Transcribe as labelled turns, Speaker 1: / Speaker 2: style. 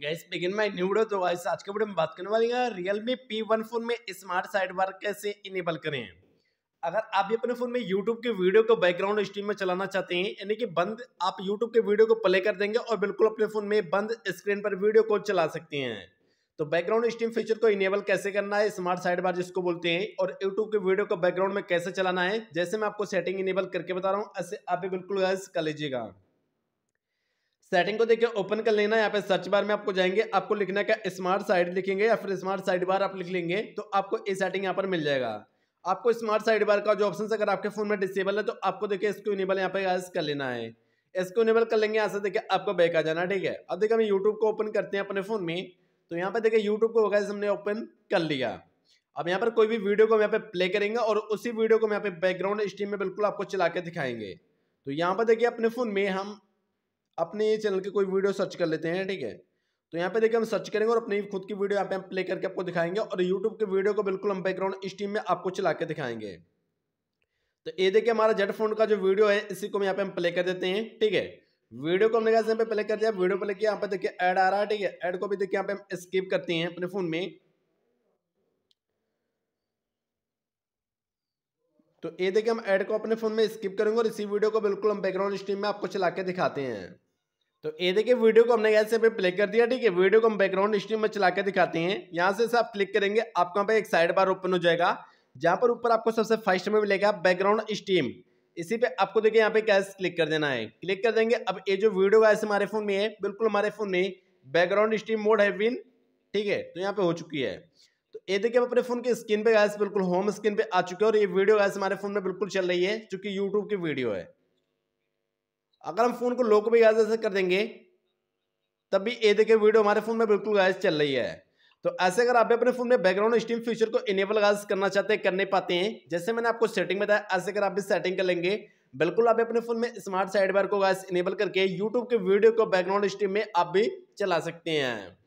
Speaker 1: gas begin my new video तो guys आज के वीडियो में बात करने वाली है रियलमी पी वन फोन में स्मार्ट साइड बार कैसे इनेबल करें अगर आप भी अपने फोन में यूट्यूब के वीडियो को बैकग्राउंड स्ट्रीम में चलाना चाहते हैं यानी कि बंद आप यूट्यूब के वीडियो को प्ले कर देंगे और बिल्कुल अपने फोन में बंद स्क्रीन पर वीडियो को चला सकते हैं तो बैकग्राउंड स्ट्रीम फीचर को इनेबल कैसे करना है स्मार्ट साइड बार जिसको बोलते हैं और यूट्यूब के वीडियो को बैकग्राउंड में कैसे चलाना है जैसे मैं आपको सेटिंग इनेबल करके बता रहा हूँ ऐसे आप भी बिल्कुल गैस कर लीजिएगा सेटिंग को देखिए ओपन कर लेना यहाँ पे सर्च बार में आपको जाएंगे आपको लिखना क्या स्मार्ट साइड लिखेंगे या फिर स्मार्ट साइड बार आप लिख लेंगे तो आपको ये सेटिंग यहाँ पर मिल जाएगा आपको स्मार्ट साइड बार का जो ऑप्शन अगर आपके फोन में डिसेबल है तो आपको देखिए इसको इनेबल यहाँ पे कर लेना है इसको इनेबल कर लेंगे यहाँ से देखिए आपको बैक आ जाना ठीक है अब देखिए हम यूट्यूब को ओपन करते हैं अपने फ़ोन में तो यहाँ पर देखिए यूट्यूब को होगा हमने ओपन कर लिया अब यहाँ पर कोई भी वीडियो को हम यहाँ पे प्ले करेंगे और उसी वीडियो को हम यहाँ पे बैकग्राउंड स्ट्रीम में बिल्कुल आपको चला के दिखाएंगे तो यहाँ पर देखिए अपने फ़ोन में हम अपने ये चैनल के कोई वीडियो सर्च कर लेते हैं ठीक है तो यहाँ पे देखिए हम सर्च करेंगे और अपनी खुद की वीडियो यहाँ पे हम प्ले करके आपको दिखाएंगे और यूट्यूब के वीडियो को बिल्कुल हम बैकग्राउंड स्टीम में आपको चला के दिखाएंगे तो ये देखिए हमारा जेड फोन का जो वीडियो है इसी को हम यहाँ पे हम प्ले कर देते हैं ठीक है वीडियो को हमने कहा यहाँ पे प्ले कर दिया वीडियो प्ले किया यहाँ पे देखिए ऐड आ रहा है ठीक है एड को भी देखिए यहाँ पे हम स्किप करते हैं अपने फोन में तो ये देखिए हम ऐड को अपने फोन में स्किप करेंगे और इसी वीडियो को बिल्कुल हम बैकग्राउंड स्ट्रीम में आपको चला के दिखाते हैं तो ये देखिए वीडियो को हमने ऐसे पे प्ले कर दिया ठीक है वीडियो को हम बैकग्राउंड स्ट्रीम में चला के दिखाते हैं यहाँ से आप क्लिक करेंगे आपको यहाँ पे एक साइड बार ओपन हो जाएगा जहाँ पर ऊपर आपको सबसे फर्स्ट में मिलेगा बैकग्राउंड स्ट्रीम इसी पे आपको देखिए यहाँ पे कैसे क्लिक कर देना है क्लिक कर देंगे अब ये जो वीडियो है हमारे फोन में है बिल्कुल हमारे फोन में बैकग्राउंड स्ट्रीम मोड है विन ठीक है तो यहाँ पे हो चुकी है तो ये देखिए हम अपने फोन की स्क्रीन पे गैस बिल्कुल होम स्क्रीन पे आ चुके हैं और ये वीडियो गैस हमारे फोन में बिल्कुल चल रही है चूंकि यूट्यूब की वीडियो है अगर हम फ़ोन को लोक भी गायज ऐसे कर देंगे तब भी ए देखे वीडियो हमारे फ़ोन में बिल्कुल गायज चल रही है तो ऐसे अगर आप अपने फ़ोन में बैकग्राउंड स्टीम फीचर को इनेबल गायज करना चाहते हैं कर नहीं पाते हैं जैसे मैंने आपको सेटिंग बताया ऐसे अगर आप भी सेटिंग कर लेंगे बिल्कुल आप अपने फ़ोन में स्मार्ट साइड बार को गायस इनेबल करके यूट्यूब के वीडियो को बैकग्राउंड स्टीम में आप भी चला सकते हैं